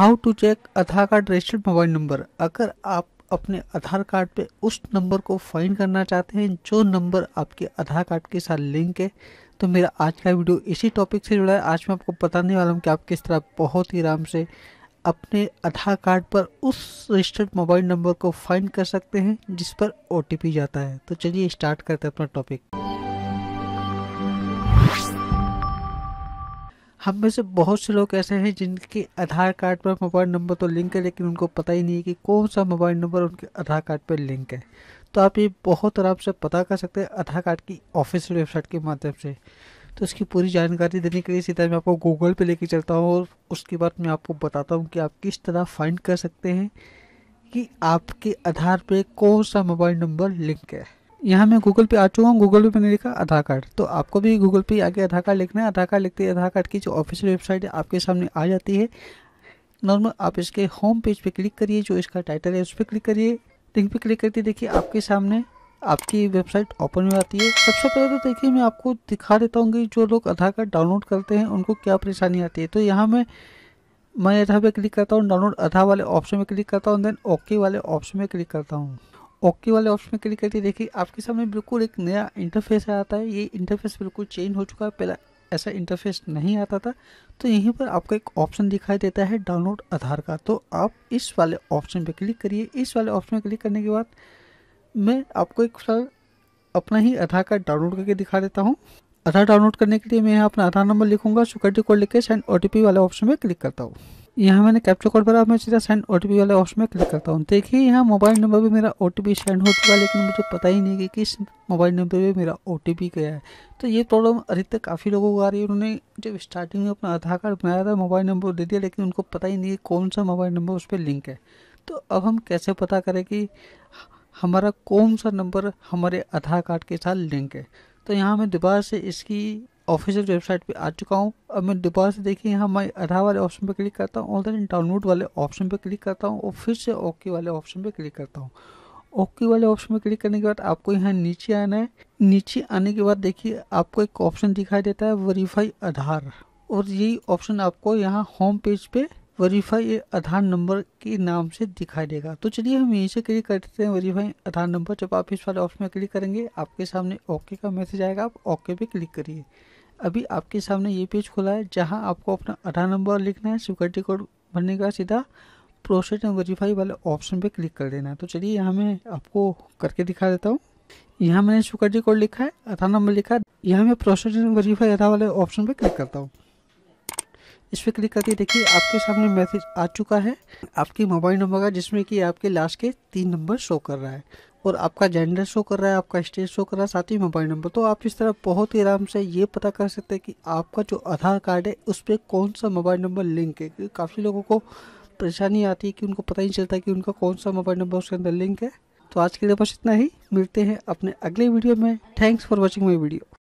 how to check Aadhaar card registered mobile number अगर आप अपने आधार कार्ड पे उस नंबर को फाइंड करना चाहते हैं जो नंबर आपके आधार कार्ड के साथ लिंक है तो मेरा आज का वीडियो इसी टॉपिक से जुड़ा है आज मैं आपको बताने वाला हूँ कि आप किस तरह बहुत ही आराम से अपने आधार कार्ड पर उस रजिस्टर्ड मोबाइल नंबर को फाइंड कर सकते हैं जिस पर ओ जाता है तो चलिए स्टार्ट करते हैं अपना टॉपिक हम में से बहुत से लोग ऐसे हैं जिनके आधार कार्ड पर मोबाइल नंबर तो लिंक है लेकिन उनको पता ही नहीं है कि कौन सा मोबाइल नंबर उनके आधार कार्ड पर लिंक है तो आप ये बहुत आराम से पता कर सकते हैं आधार कार्ड की ऑफिशियल वेबसाइट के माध्यम से तो इसकी पूरी जानकारी देने के लिए सीधा मैं आपको गूगल पे लेके चलता हूँ और उसके बाद मैं आपको बताता हूँ कि आप किस तरह फाइंड कर सकते हैं कि आपके आधार पर कौन सा मोबाइल नंबर लिंक है यहाँ मैं गूगल पे आ चुका हूँ गूगल पे मैंने लिखा आधार कार्ड तो आपको भी गूगल पे आके आधार कार्ड लिखना है आधार कार्ड लिखते ही आधार कार्ड की जो ऑफिशियल वेबसाइट है आपके सामने आ जाती है नॉर्मल आप इसके होम पेज पे क्लिक करिए जो इसका टाइटल है उस पर क्लिक करिए लिंक पे क्लिक करके देखिए आपके सामने आपकी वेबसाइट ओपन में आती है सबसे पहले तो देखिए मैं आपको दिखा देता हूँ कि जो लोग आधार कार्ड डाउनलोड करते हैं उनको क्या परेशानी आती है तो यहाँ मैं मैं आधार पे क्लिक करता हूँ डाउनलोड आधार वाले ऑप्शन में क्लिक करता हूँ देन ओके वाले ऑप्शन में क्लिक करता हूँ ओके वाले ऑप्शन में क्लिक करके देखिए आपके सामने बिल्कुल एक नया इंटरफेस आता है ये इंटरफेस बिल्कुल चेंज हो चुका है पहला ऐसा इंटरफेस नहीं आता था तो यहीं पर आपको एक ऑप्शन दिखाई देता है डाउनलोड आधार कार्ड तो आप इस वाले ऑप्शन पर क्लिक करिए इस वाले ऑप्शन में क्लिक करने के बाद मैं आपको एक साल अपना ही आधार कार्ड डाउनलोड करके दिखा देता हूँ आधार डाउनलोड करने के लिए मैं यहाँ अपना आधार नंबर लिखूंगा सिक्योरिटी कोड लिख के सैंड ओ वाले ऑप्शन में क्लिक करता हूँ यहाँ मैंने कैप्चर कोड भरा मैं सीधा सेंड ओ वाले ऑप्शन में क्लिक करता हूँ देखिए यहाँ मोबाइल नंबर भी मेरा ओ सेंड हो चुका है लेकिन मुझे पता ही नहीं कि किस मोबाइल नंबर पर मेरा ओ गया है तो ये प्रॉब्लम अधिकतर काफ़ी लोगों को आ रही है उन्होंने जब स्टार्टिंग में अपना आधार कार्ड बनाया था मोबाइल नंबर दे दिया लेकिन उनको पता ही नहीं कौन सा मोबाइल नंबर उस पर लिंक है तो अब हम कैसे पता करें कि हमारा कौन सा नंबर हमारे आधार कार्ड के साथ लिंक है तो यहाँ मैं दोबारा से इसकी ऑफिशियल वेबसाइट पे आ चुका हूँ अब मैं दोबारा से देखिए यहाँ मैं आधार वाले ऑप्शन पे क्लिक करता हूँ और देन डाउनलोड वाले ऑप्शन पे क्लिक करता हूँ और फिर से ओके वाले ऑप्शन पे क्लिक करता हूँ ओके वाले ऑप्शन में क्लिक करने के बाद आपको यहाँ नीचे आना है नीचे आने के बाद देखिए आपको एक ऑप्शन दिखाई देता है वेरीफाई आधार और यही ऑप्शन आपको यहाँ होम पेज पे वेरीफाई आधार नंबर के नाम से दिखाई देगा तो चलिए हम यहीं से क्लिक कर देते हैं वेरीफाई आधार नंबर जब आप इस वाले ऑप्शन में क्लिक करेंगे आपके सामने ओके का मैसेज आएगा आप ओके पे क्लिक करिए अभी आपके सामने ये पेज खुला है जहाँ आपको अपना आधार नंबर लिखना है सिक्योरिटी कोड भरने का सीधा प्रोसेस एंड वेरीफाई वाले ऑप्शन पे क्लिक कर देना है तो चलिए यहाँ मैं आपको करके दिखा देता हूँ यहाँ मैंने सिक्योरिटी कोड लिखा है आधार नंबर लिखा है यहाँ मैं प्रोसेस एंड वेरीफाई आधार वाले ऑप्शन पर क्लिक करता हूँ इस पर क्लिक करके देखिए आपके सामने मैसेज आ चुका है आपके मोबाइल नंबर का जिसमें कि आपके लास्ट के तीन नंबर शो कर रहा है और आपका जेंडर शो कर रहा है आपका स्टेट शो कर रहा है साथ ही मोबाइल नंबर तो आप इस तरह बहुत ही आराम से ये पता कर सकते हैं कि आपका जो आधार कार्ड है उस पर कौन सा मोबाइल नंबर लिंक है क्योंकि काफ़ी लोगों को परेशानी आती है कि उनको पता ही नहीं चलता कि उनका कौन सा मोबाइल नंबर उसके अंदर लिंक है तो आज के लिए बस इतना ही मिलते हैं अपने अगले वीडियो में thanks for watching my video